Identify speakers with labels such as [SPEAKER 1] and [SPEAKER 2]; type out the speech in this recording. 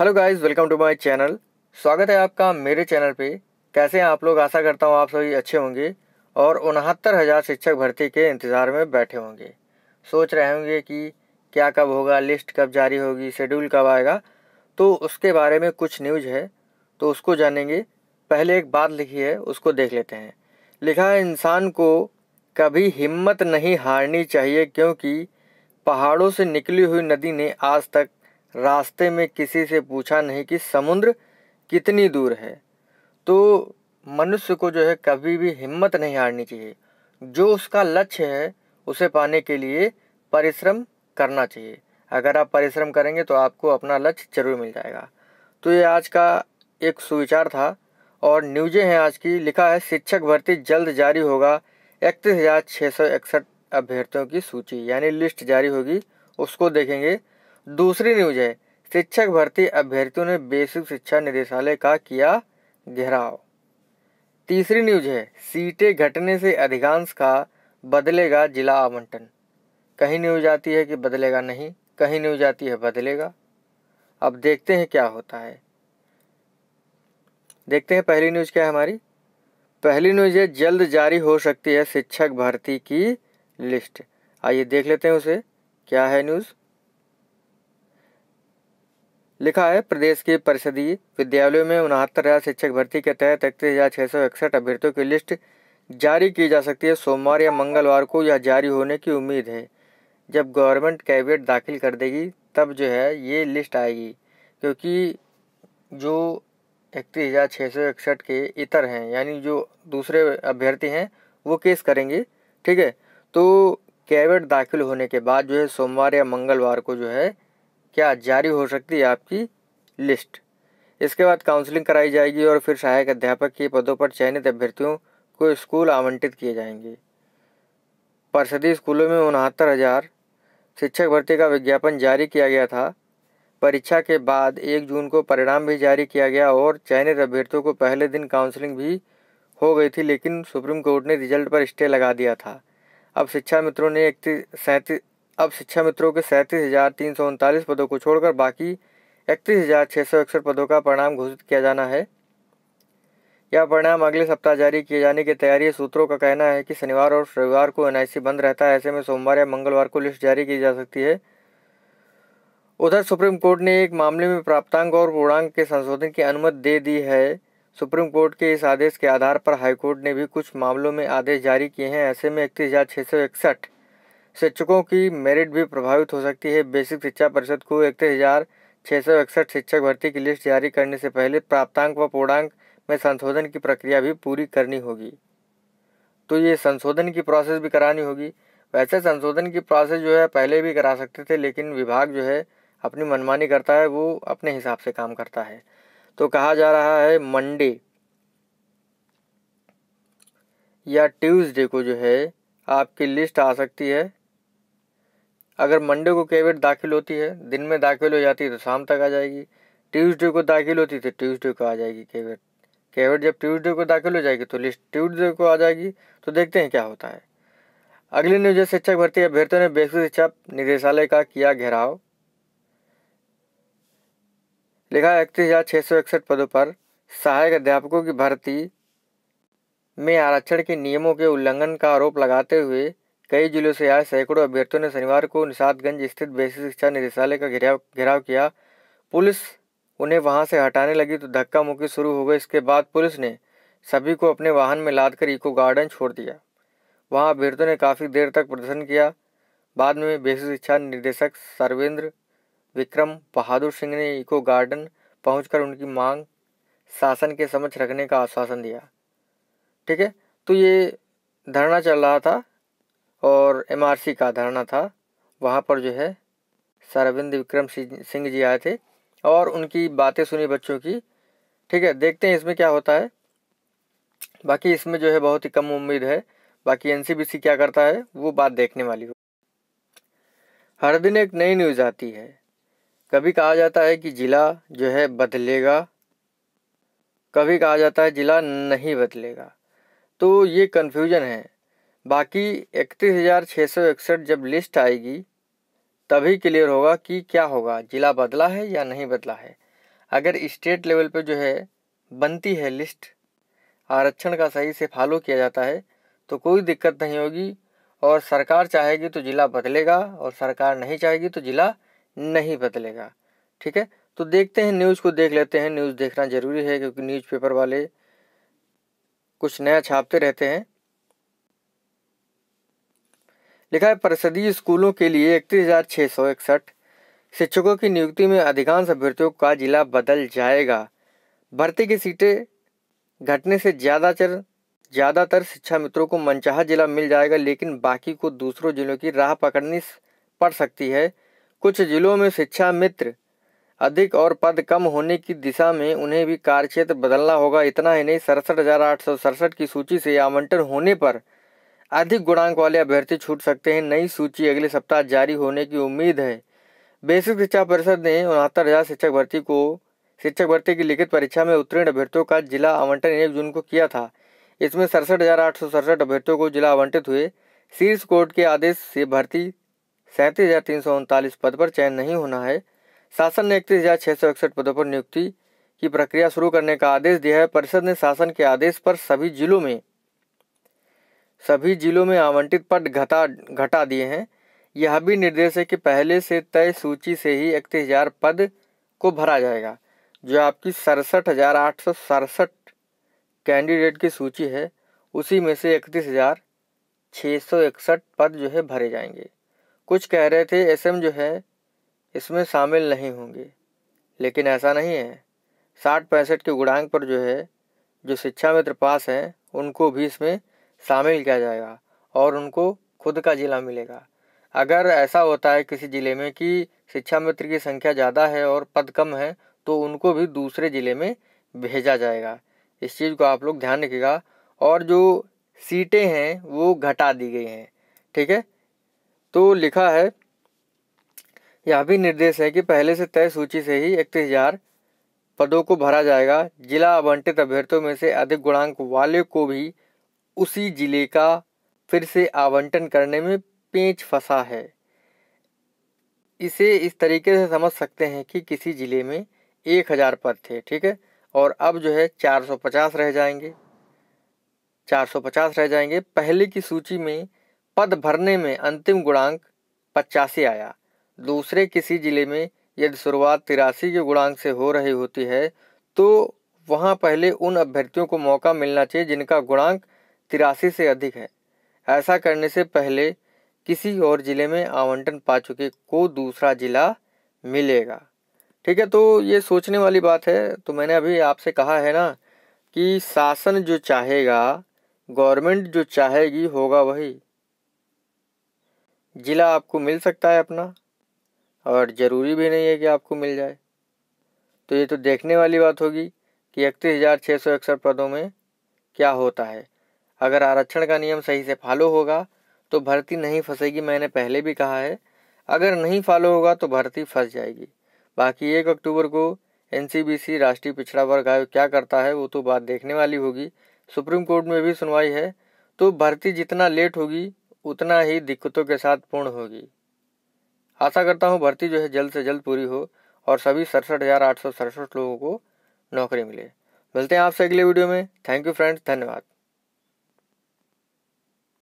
[SPEAKER 1] hello guys welcome to my channel स्वागत है आपका मेरे चैनल पे कैसे हैं आप लोग आशा करता हूँ आप सभी अच्छे होंगे और उनहत्तर हज़ार शिक्षक भर्ती के इंतज़ार में बैठे होंगे सोच रहे होंगे कि क्या कब होगा लिस्ट कब जारी होगी शेड्यूल कब आएगा तो उसके बारे में कुछ न्यूज है तो उसको जानेंगे पहले एक बात लिखी है उसको देख लेते हैं लिखा है इंसान को कभी हिम्मत नहीं हारनी चाहिए क्योंकि पहाड़ों से निकली हुई नदी ने आज तक रास्ते में किसी से पूछा नहीं कि समुद्र कितनी दूर है तो मनुष्य को जो है कभी भी हिम्मत नहीं हारनी चाहिए जो उसका लक्ष्य है उसे पाने के लिए परिश्रम करना चाहिए अगर आप परिश्रम करेंगे तो आपको अपना लक्ष्य जरूर मिल जाएगा तो ये आज का एक सुविचार था और न्यूज़ें हैं आज की लिखा है शिक्षक भर्ती जल्द जारी होगा इकतीस हज़ार छः सौ इकसठ अभ्यर्थियों की सूची यानी लिस्ट जारी होगी उसको देखेंगे दूसरी न्यूज है शिक्षक भर्ती अभ्यर्थियों ने बेसिक शिक्षा निदेशालय का किया घेराव तीसरी न्यूज है सीटें घटने से अधिकांश का बदलेगा जिला आवंटन कहीं न्यूज आती है कि बदलेगा नहीं कहीं न्यूज आती है बदलेगा अब देखते हैं क्या होता है देखते हैं पहली न्यूज क्या है हमारी पहली न्यूज है जल्द जारी हो सकती है शिक्षक भर्ती की लिस्ट आइए देख लेते हैं उसे क्या है न्यूज़ लिखा है प्रदेश के परिषदीय विद्यालयों में उनहत्तर हज़ार शिक्षक भर्ती के तहत इकतीस हज़ार छः सौ इकसठ अभ्यर्थियों की लिस्ट जारी की जा सकती है सोमवार या मंगलवार को यह जारी होने की उम्मीद है जब गवर्नमेंट कैबिनेट दाखिल कर देगी तब जो है ये लिस्ट आएगी क्योंकि जो इकतीस हज़ार छः सौ इकसठ के इतर हैं यानी जो दूसरे अभ्यर्थी हैं वो केस करेंगे ठीक है तो कैबिनेट दाखिल होने के बाद जो है सोमवार या मंगलवार को जो है क्या जारी हो सकती है आपकी लिस्ट इसके बाद काउंसलिंग कराई जाएगी और फिर सहायक अध्यापक के पदों पर चयनित अभ्यर्थियों को स्कूल आवंटित किए जाएंगे परिषदीय स्कूलों में उनहत्तर हज़ार शिक्षक भर्ती का विज्ञापन जारी किया गया था परीक्षा के बाद एक जून को परिणाम भी जारी किया गया और चयनित अभ्यर्थियों को पहले दिन काउंसलिंग भी हो गई थी लेकिन सुप्रीम कोर्ट ने रिजल्ट पर स्टे लगा दिया था अब शिक्षा मित्रों ने इकतीस सैंतीस अब शिक्षा मित्रों के सैंतीस हजार तीन सौ उनतालीस पदों को छोड़कर बाकी इकतीस हजार छः सौ इकसठ पदों का परिणाम घोषित किया जाना है यह परिणाम अगले सप्ताह जारी किए जाने की तैयारी सूत्रों का कहना है कि शनिवार और रविवार को एनआईसी बंद रहता है ऐसे में सोमवार या मंगलवार को लिस्ट जारी की जा सकती है उधर सुप्रीम कोर्ट ने एक मामले में प्राप्तांक और पूर्णांक के संशोधन की अनुमति दे दी है सुप्रीम कोर्ट के इस आदेश के आधार पर हाईकोर्ट ने भी कुछ मामलों में आदेश जारी किए हैं ऐसे में इकतीस हज़ार छः सौ इकसठ शिक्षकों की मेरिट भी प्रभावित हो सकती है बेसिक शिक्षा परिषद को इकतीस हज़ार छः सौ इकसठ शिक्षक भर्ती की लिस्ट जारी करने से पहले प्राप्तांक व पूर्णांक में संशोधन की प्रक्रिया भी पूरी करनी होगी तो ये संशोधन की प्रोसेस भी करानी होगी वैसे संशोधन की प्रोसेस जो है पहले भी करा सकते थे लेकिन विभाग जो है अपनी मनमानी करता है वो अपने हिसाब से काम करता है तो कहा जा रहा है मंडे या ट्यूसडे को जो है आपकी लिस्ट आ सकती है अगर मंडे को कैबिनेट दाखिल होती है दिन में दाखिल हो जाती है तो शाम तक आ जाएगी ट्यूसडे को दाखिल होती तो ट्यूसडे को आ जाएगी कैबिनेट कैबिनेट जब ट्यूसडे को दाखिल हो जाएगी तो लिस्ट ट्यूसडे को आ जाएगी तो देखते हैं क्या होता है अगली न्यूज है शिक्षक भर्ती अभ्यर्थियों ने बेसिक शिक्षा निदेशालय का किया घेराव लिखा है इकतीस हजार छः सौ इकसठ पदों पर सहायक अध्यापकों की भर्ती में आरक्षण के नियमों के उल्लंघन का आरोप लगाते हुए कई जिलों से आए सैकड़ों अभ्यर्थियों ने शनिवार को निषादगंज स्थित बेसिक शिक्षा निदेशालय का घेराव घेराव किया पुलिस उन्हें वहां से हटाने लगी तो धक्का मुक्की शुरू हो गई इसके बाद पुलिस ने सभी को अपने वाहन में लाद इको गार्डन छोड़ दिया वहाँ अभ्यर्थियों ने काफ़ी देर तक प्रदर्शन किया बाद में बेसिक शिक्षा निदेशक सर्वेंद्र विक्रम बहादुर सिंह ने इको गार्डन पहुंचकर उनकी मांग शासन के समक्ष रखने का आश्वासन दिया ठीक है तो ये धरना चल रहा था और एम का धरना था वहाँ पर जो है सरविंद विक्रम सिंह जी आए थे और उनकी बातें सुनी बच्चों की ठीक है देखते हैं इसमें क्या होता है बाकी इसमें जो है बहुत ही कम उम्मीद है बाकी एन क्या करता है वो बात देखने वाली हो हर दिन एक नई न्यूज़ आती है कभी कहा जाता है कि ज़िला जो है बदलेगा कभी कहा जाता है ज़िला नहीं बदलेगा तो ये कन्फ्यूजन है बाकी इकतीस हज़ार छः सौ इकसठ जब लिस्ट आएगी तभी क्लियर होगा कि क्या होगा ज़िला बदला है या नहीं बदला है अगर स्टेट लेवल पे जो है बनती है लिस्ट आरक्षण का सही से फॉलो किया जाता है तो कोई दिक्कत नहीं होगी और सरकार चाहेगी तो ज़िला बदलेगा और सरकार नहीं चाहेगी तो ज़िला नहीं बदलेगा ठीक है तो देखते हैं न्यूज़ को देख लेते हैं न्यूज़ देखना ज़रूरी है क्योंकि न्यूज़पेपर वाले कुछ नया छापते रहते हैं लिखा है परिषदीय स्कूलों के लिए इकतीस हजार सौ इकसठ शिक्षकों की नियुक्ति में अधिकांश अभ्यर्थियों का जिला बदल जाएगा भर्ती की सीटें घटने से ज़्यादातर ज़्यादातर शिक्षा मित्रों को मनचाहा जिला मिल जाएगा लेकिन बाकी को दूसरों जिलों की राह पकड़नी पड़ सकती है कुछ जिलों में शिक्षा मित्र अधिक और पद कम होने की दिशा में उन्हें भी कार्यक्षेत्र बदलना होगा इतना ही नहीं सड़सठ हज़ार आठ सौ सड़सठ की सूची से आवंटन होने पर अधिक गुणांक वाले अभ्यर्थी छूट सकते हैं नई सूची अगले सप्ताह जारी होने की उम्मीद है बेसिक शिक्षा परिषद ने उनहत्तर हज़ार शिक्षक भर्ती को शिक्षक भर्ती की लिखित परीक्षा में उत्तीर्ण अभ्यर्थियों का जिला आवंटन एक जून को किया था इसमें सड़सठ हज़ार आठ सौ सड़सठ अभ्यर्थियों को जिला आवंटित हुए शीर्ष कोर्ट के आदेश से भर्ती सैंतीस हज़ार तीन सौ उनतालीस पद पर चयन नहीं होना है शासन ने इकतीस हज़ार छः सौ इकसठ पदों पर नियुक्ति की प्रक्रिया शुरू करने का आदेश दिया है परिषद ने शासन के आदेश पर सभी जिलों में सभी जिलों में आवंटित पद घटा घटा दिए हैं यह भी निर्देश है कि पहले से तय सूची से ही इकतीस हज़ार पद को भरा जाएगा जो आपकी सड़सठ हज़ार आठ सौ सड़सठ कैंडिडेट की सूची है उसी में से इकतीस हज़ार छः सौ इकसठ पद जो है भरे जाएंगे कुछ कह रहे थे एसएम जो है इसमें शामिल नहीं होंगे लेकिन ऐसा नहीं है साठ पैंसठ के गुणांग पर जो है जो शिक्षा मित्र पास हैं उनको भी इसमें शामिल किया जाएगा और उनको खुद का ज़िला मिलेगा अगर ऐसा होता है किसी ज़िले में कि शिक्षा मित्र की संख्या ज़्यादा है और पद कम है तो उनको भी दूसरे ज़िले में भेजा जाएगा इस चीज़ को आप लोग ध्यान रखिएगा और जो सीटें हैं वो घटा दी गई हैं ठीक है तो लिखा है यह भी निर्देश है कि पहले से तय सूची से ही इकतीस हजार पदों को भरा जाएगा जिला आवंटित अभ्यर्थियों में से अधिक गुणांक वाले को भी उसी जिले का फिर से आवंटन करने में पेंच फंसा है इसे इस तरीके से समझ सकते हैं कि किसी ज़िले में एक हज़ार पद थे ठीक है और अब जो है चार सौ पचास रह जाएंगे चार सौ पचास रह जाएंगे पहले की सूची में पद भरने में अंतिम गुणांक पचासी आया दूसरे किसी ज़िले में यदि शुरुआत तिरासी के गुणांक से हो रही होती है तो वहाँ पहले उन अभ्यर्थियों को मौका मिलना चाहिए जिनका गुणांक तिरासी से अधिक है ऐसा करने से पहले किसी और ज़िले में आवंटन पा चुके को दूसरा ज़िला मिलेगा ठीक है तो ये सोचने वाली बात है तो मैंने अभी आपसे कहा है ना कि शासन जो चाहेगा गवर्नमेंट जो चाहेगी होगा वही ज़िला आपको मिल सकता है अपना और ज़रूरी भी नहीं है कि आपको मिल जाए तो ये तो देखने वाली बात होगी कि इकतीस हज़ार छः सौ इकसठ पदों में क्या होता है अगर आरक्षण का नियम सही से फॉलो होगा तो भर्ती नहीं फंसेगी मैंने पहले भी कहा है अगर नहीं फॉलो होगा तो भर्ती फंस जाएगी बाकी एक अक्टूबर को एन राष्ट्रीय पिछड़ा वर्ग आयोग क्या करता है वो तो बात देखने वाली होगी सुप्रीम कोर्ट में भी सुनवाई है तो भर्ती जितना लेट होगी उतना ही दिक्कतों के साथ पूर्ण होगी आशा करता हूँ भर्ती जो है जल्द से जल्द पूरी हो और सभी सड़सठ हज़ार आठ सौ सड़सठ लोगों को नौकरी मिले मिलते हैं आपसे अगले वीडियो में थैंक यू फ्रेंड्स धन्यवाद